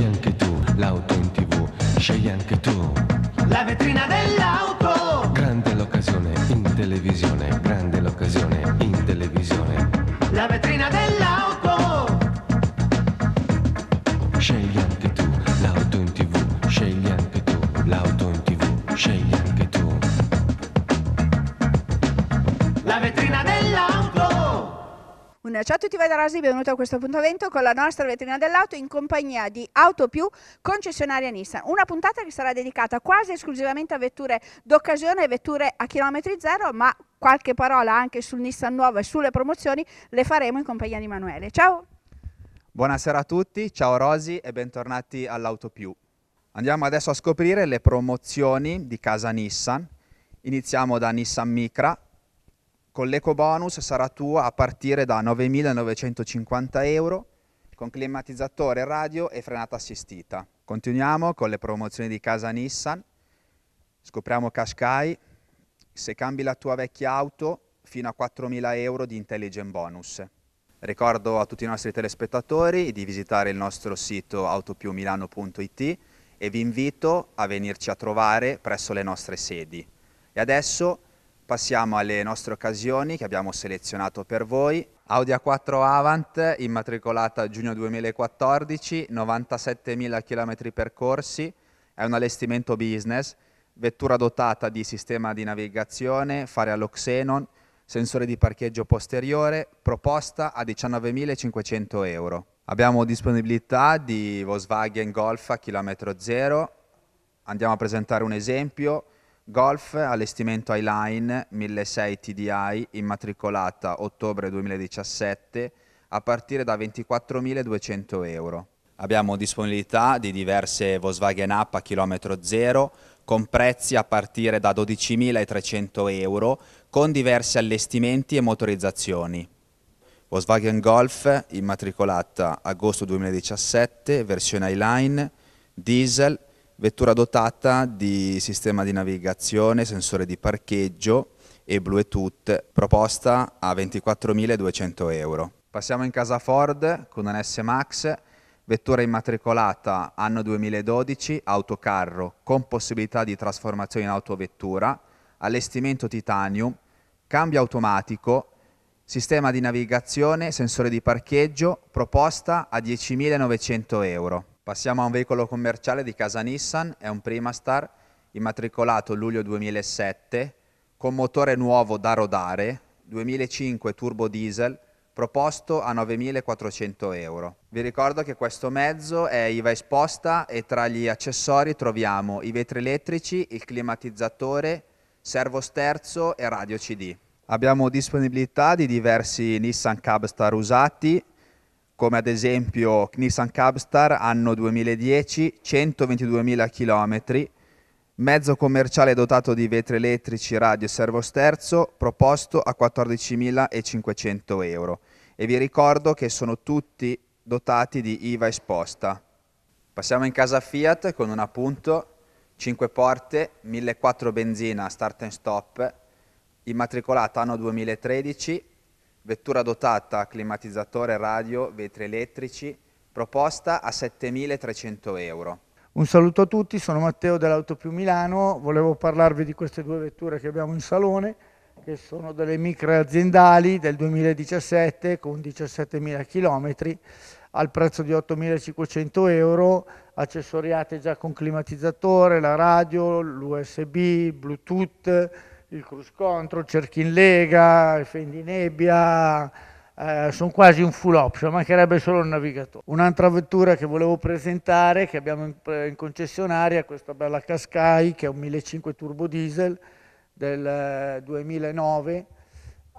Scegli anche tu l'auto in tv, scegli anche tu la vetrina dell'auto. Grande l'occasione in televisione, grande l'occasione in televisione. La vetrina dell'auto. Scegli anche Ciao a tutti, da Rasi, benvenuti a questo appuntamento con la nostra vetrina dell'auto in compagnia di Auto Più, concessionaria Nissan. Una puntata che sarà dedicata quasi esclusivamente a vetture d'occasione, e vetture a chilometri zero, ma qualche parola anche sul Nissan nuovo e sulle promozioni le faremo in compagnia di Emanuele. Ciao! Buonasera a tutti, ciao Rosi e bentornati all'Auto Più. Andiamo adesso a scoprire le promozioni di casa Nissan. Iniziamo da Nissan Micra, con l'eco bonus sarà tua a partire da 9.950 euro con climatizzatore, radio e frenata assistita. Continuiamo con le promozioni di casa Nissan, scopriamo Qashqai, se cambi la tua vecchia auto fino a 4.000 euro di intelligent bonus. Ricordo a tutti i nostri telespettatori di visitare il nostro sito autopiumilano.it e vi invito a venirci a trovare presso le nostre sedi. E adesso Passiamo alle nostre occasioni che abbiamo selezionato per voi. Audi A4 Avant, immatricolata giugno 2014, 97.000 km percorsi, è un allestimento business, vettura dotata di sistema di navigazione, fare allo Xenon, sensore di parcheggio posteriore, proposta a 19.500 euro. Abbiamo disponibilità di Volkswagen Golf a chilometro zero, andiamo a presentare un esempio, Golf, allestimento Highline 1600 TDI, immatricolata ottobre 2017, a partire da 24.200 euro. Abbiamo disponibilità di diverse Volkswagen App a chilometro zero, con prezzi a partire da 12.300 euro, con diversi allestimenti e motorizzazioni. Volkswagen Golf, immatricolata agosto 2017, versione Highline, diesel vettura dotata di sistema di navigazione, sensore di parcheggio e Bluetooth, proposta a 24.200 euro. Passiamo in casa Ford con un S Max, vettura immatricolata anno 2012, autocarro con possibilità di trasformazione in autovettura, allestimento titanium, cambio automatico, sistema di navigazione, sensore di parcheggio, proposta a 10.900 euro. Passiamo a un veicolo commerciale di casa Nissan, è un Primastar, immatricolato luglio 2007, con motore nuovo da rodare, 2005 turbo diesel, proposto a 9.400 euro. Vi ricordo che questo mezzo è IVA esposta e tra gli accessori troviamo i vetri elettrici, il climatizzatore, servo sterzo e radio CD. Abbiamo disponibilità di diversi Nissan Cabstar usati, come ad esempio Nissan Cabstar anno 2010, 122.000 km, mezzo commerciale dotato di vetri elettrici, radio e servosterzo, proposto a 14.500 euro. E vi ricordo che sono tutti dotati di IVA esposta. Passiamo in casa Fiat con un appunto, 5 porte, 1.400 benzina, start and stop, immatricolata anno 2013, vettura dotata climatizzatore radio, vetri elettrici, proposta a 7.300 euro. Un saluto a tutti, sono Matteo dell'Auto più Milano, volevo parlarvi di queste due vetture che abbiamo in salone, che sono delle micro aziendali del 2017 con 17.000 km al prezzo di 8.500 euro, accessoriate già con climatizzatore, la radio, l'USB, Bluetooth, il cruise control, cerchi in Lega, Fendinebbia, eh, sono quasi un full option, mancherebbe solo il navigatore. Un'altra vettura che volevo presentare, che abbiamo in, eh, in concessionaria, questa bella Cascai, che è un 1.500 turbo diesel del 2009, eh,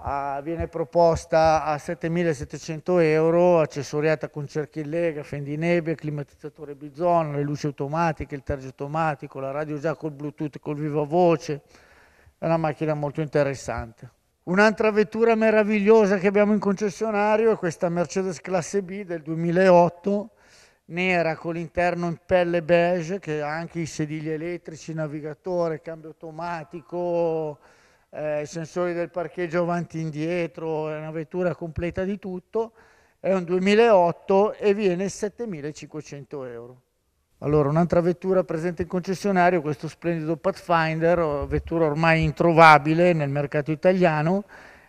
a, ah, viene proposta a 7.700 euro, accessoriata con cerchi in lega, fendinebbia, climatizzatore Bizon, le luci automatiche, il terzo automatico, la radio già col Bluetooth, col viva voce, è una macchina molto interessante. Un'altra vettura meravigliosa che abbiamo in concessionario è questa Mercedes classe B del 2008, nera con l'interno in pelle beige che ha anche i sedili elettrici, navigatore, cambio automatico, eh, sensori del parcheggio avanti e indietro, è una vettura completa di tutto, è un 2008 e viene 7.500 euro. Allora, un'altra vettura presente in concessionario, questo splendido Pathfinder, vettura ormai introvabile nel mercato italiano,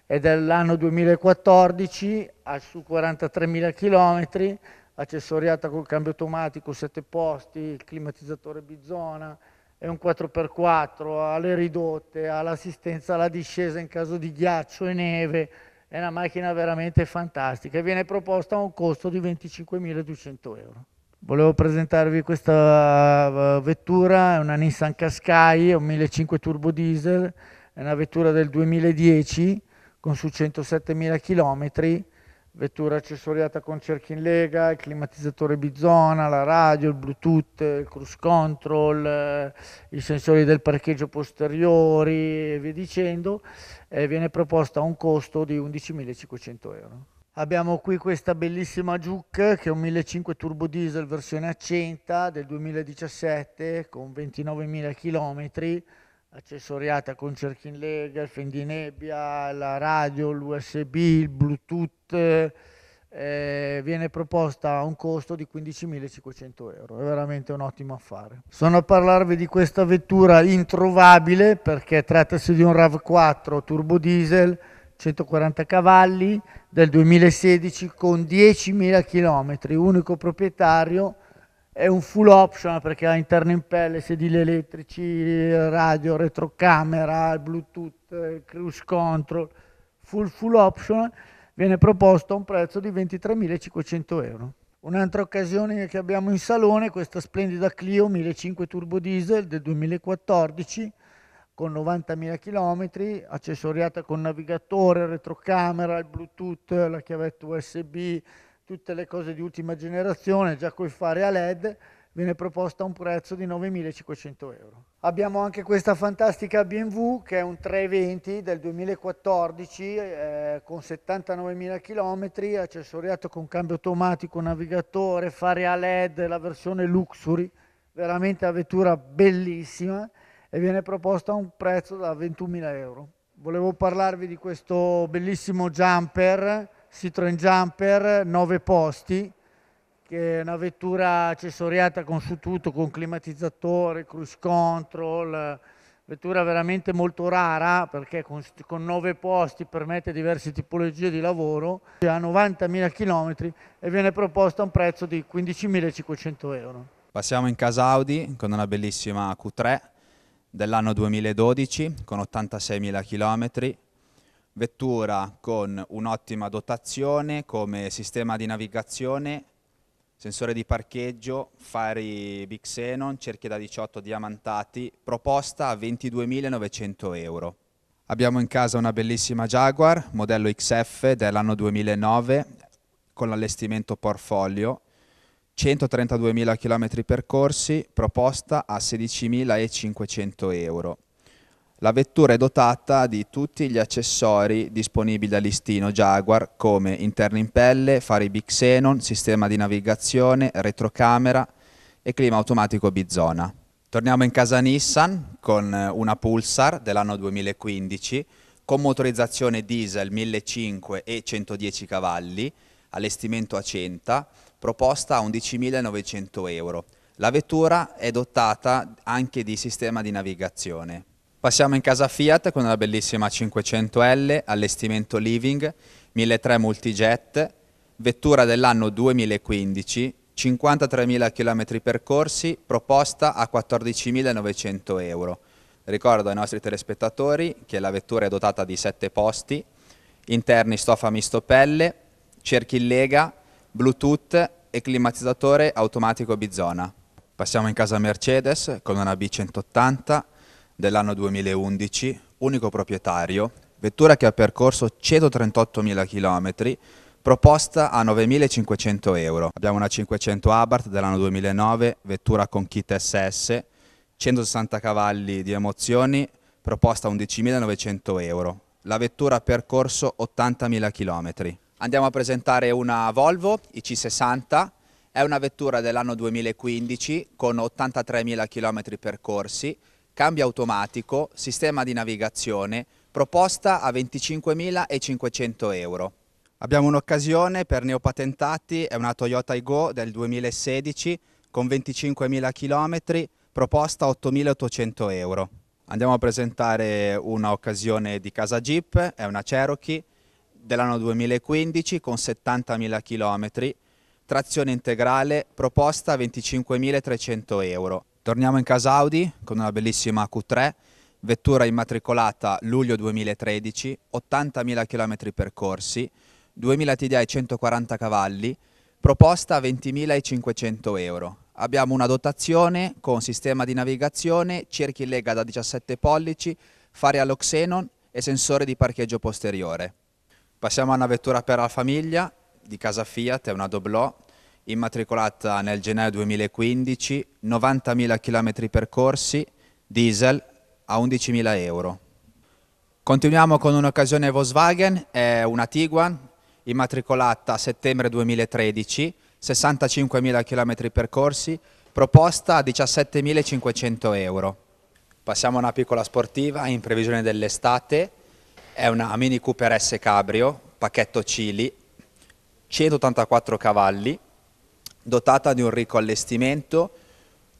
è dell'anno 2014, ha su 43.000 km, accessoriata col cambio automatico, 7 posti, il climatizzatore bizona, è un 4x4, ha le ridotte, ha l'assistenza alla discesa in caso di ghiaccio e neve, è una macchina veramente fantastica e viene proposta a un costo di 25.200 euro. Volevo presentarvi questa eh, vettura, è una Nissan Qashqai, è un 1.5 turbo diesel, è una vettura del 2010 con su 107.000 km, vettura accessoriata con cerchi in lega, il climatizzatore bizona, la radio, il bluetooth, il cruise control, eh, i sensori del parcheggio posteriori e via dicendo, e viene proposta a un costo di 11.500 euro. Abbiamo qui questa bellissima Juke che è un 1.500 turbo diesel versione accenta del 2017 con 29.000 km, accessoriata con cerchin lega, il fendinebbia, la radio, l'USB, il Bluetooth. Eh, viene proposta a un costo di 15.500 euro, è veramente un ottimo affare. Sono a parlarvi di questa vettura introvabile perché trattasi di un RAV4 turbo diesel 140 cavalli del 2016 con 10.000 km, unico proprietario, è un full option perché ha interno in pelle, sedili elettrici, radio, retrocamera, bluetooth, cruise control, full full option, viene proposto a un prezzo di 23.500 euro. Un'altra occasione che abbiamo in salone è questa splendida Clio 1.5 turbo diesel del 2014 con 90.000 km, accessoriata con navigatore, retrocamera, il Bluetooth, la chiavetta USB, tutte le cose di ultima generazione, già col fare a LED, viene proposta a un prezzo di 9.500 euro. Abbiamo anche questa fantastica BMW che è un 320 del 2014 eh, con 79.000 km, accessoriato con cambio automatico, navigatore, fare a LED, la versione Luxury, veramente una vettura bellissima e viene proposta a un prezzo da 21.000 euro. Volevo parlarvi di questo bellissimo jumper, Citroen Jumper, 9 posti, che è una vettura accessoriata con su tutto, con climatizzatore, cruise control, vettura veramente molto rara perché con, con 9 posti permette diverse tipologie di lavoro, ha 90.000 km e viene proposta a un prezzo di 15.500 euro. Passiamo in casa Audi con una bellissima Q3 dell'anno 2012 con 86.000 km, vettura con un'ottima dotazione come sistema di navigazione, sensore di parcheggio, fari Big Xenon, cerchie da 18 diamantati, proposta a 22.900 euro. Abbiamo in casa una bellissima Jaguar, modello XF dell'anno 2009, con l'allestimento portfolio 132.000 km percorsi, proposta a 16.500 euro. La vettura è dotata di tutti gli accessori disponibili a listino Jaguar come interno in pelle, fari Big Xenon, sistema di navigazione, retrocamera e clima automatico bizona. Torniamo in casa Nissan con eh, una Pulsar dell'anno 2015 con motorizzazione diesel 1500 e 110 cavalli, allestimento a 100, proposta a 11.900 euro. La vettura è dotata anche di sistema di navigazione. Passiamo in casa Fiat con una bellissima 500L, allestimento living, 1.300 multijet, vettura dell'anno 2015, 53.000 km percorsi, proposta a 14.900 euro. Ricordo ai nostri telespettatori che la vettura è dotata di 7 posti, interni stoffa misto pelle, cerchi in lega, Bluetooth e climatizzatore automatico Bizona. Passiamo in casa Mercedes con una B180 dell'anno 2011, unico proprietario, vettura che ha percorso 138.000 km, proposta a 9.500 euro. Abbiamo una 500 Abarth dell'anno 2009, vettura con kit SS, 160 cavalli di emozioni, proposta a 11.900 euro. La vettura ha percorso 80.000 km. Andiamo a presentare una Volvo IC60, è una vettura dell'anno 2015 con 83.000 km percorsi, cambio automatico, sistema di navigazione, proposta a 25.500 euro. Abbiamo un'occasione per neopatentati, è una Toyota Igo del 2016 con 25.000 km, proposta 8.800 euro. Andiamo a presentare un'occasione di casa Jeep, è una Cherokee dell'anno 2015 con 70.000 km, trazione integrale, proposta 25.300 euro. Torniamo in casa Audi con una bellissima Q3, vettura immatricolata luglio 2013, 80.000 km percorsi, 2.000 TDI e 140 cavalli, proposta 20.500 euro. Abbiamo una dotazione con sistema di navigazione, cerchi in lega da 17 pollici, fare allo Xenon e sensore di parcheggio posteriore. Passiamo a una vettura per la famiglia di casa Fiat, è una Doblò, immatricolata nel gennaio 2015, 90.000 km percorsi, diesel a 11.000 euro. Continuiamo con un'occasione Volkswagen, è una Tiguan, immatricolata a settembre 2013, 65.000 km percorsi, proposta a 17.500 euro. Passiamo a una piccola sportiva in previsione dell'estate, è una Mini Cooper S Cabrio, pacchetto Cili, 184 cavalli, dotata di un ricco allestimento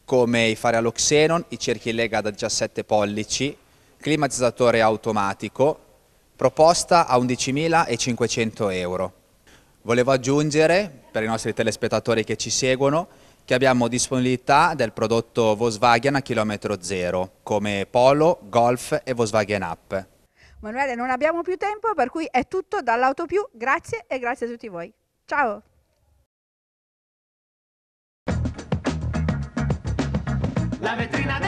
come i fari all'Oxenon, i cerchi in lega da 17 pollici, climatizzatore automatico, proposta a 11.500 euro. Volevo aggiungere, per i nostri telespettatori che ci seguono, che abbiamo disponibilità del prodotto Volkswagen a chilometro zero, come Polo, Golf e Volkswagen App. Manuele, non abbiamo più tempo, per cui è tutto dall'Auto Più. Grazie e grazie a tutti voi. Ciao! La vetrina